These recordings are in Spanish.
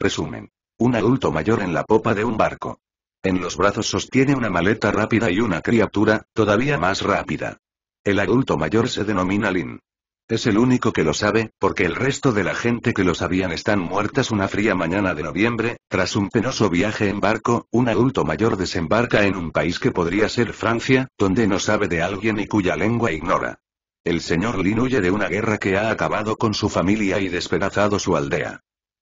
Resumen. Un adulto mayor en la popa de un barco. En los brazos sostiene una maleta rápida y una criatura, todavía más rápida. El adulto mayor se denomina Lin. Es el único que lo sabe, porque el resto de la gente que lo sabían están muertas una fría mañana de noviembre, tras un penoso viaje en barco, un adulto mayor desembarca en un país que podría ser Francia, donde no sabe de alguien y cuya lengua ignora. El señor Lin huye de una guerra que ha acabado con su familia y despedazado su aldea.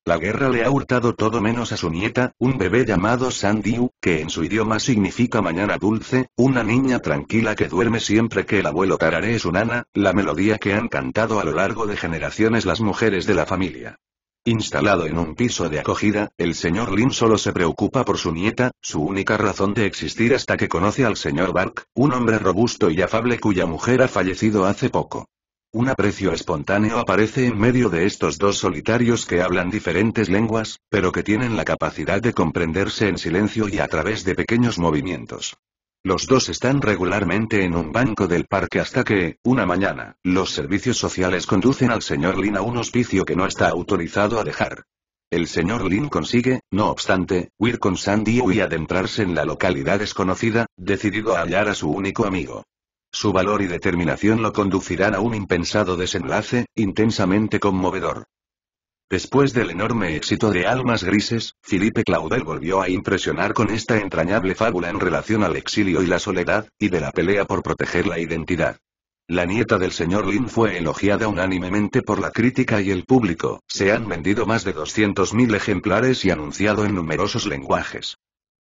La guerra le ha hurtado todo menos a su nieta, un bebé llamado Sandiu, que en su idioma significa mañana dulce, una niña tranquila que duerme siempre que el abuelo es su nana, la melodía que han cantado a lo largo de generaciones las mujeres de la familia. Instalado en un piso de acogida, el señor Lin solo se preocupa por su nieta, su única razón de existir hasta que conoce al señor Bark, un hombre robusto y afable cuya mujer ha fallecido hace poco. Un aprecio espontáneo aparece en medio de estos dos solitarios que hablan diferentes lenguas, pero que tienen la capacidad de comprenderse en silencio y a través de pequeños movimientos. Los dos están regularmente en un banco del parque hasta que, una mañana, los servicios sociales conducen al señor Lin a un hospicio que no está autorizado a dejar. El señor Lin consigue, no obstante, huir con Sandy y adentrarse en la localidad desconocida, decidido a hallar a su único amigo. Su valor y determinación lo conducirán a un impensado desenlace, intensamente conmovedor. Después del enorme éxito de Almas Grises, Felipe Claudel volvió a impresionar con esta entrañable fábula en relación al exilio y la soledad, y de la pelea por proteger la identidad. La nieta del señor Lin fue elogiada unánimemente por la crítica y el público, se han vendido más de 200.000 ejemplares y anunciado en numerosos lenguajes.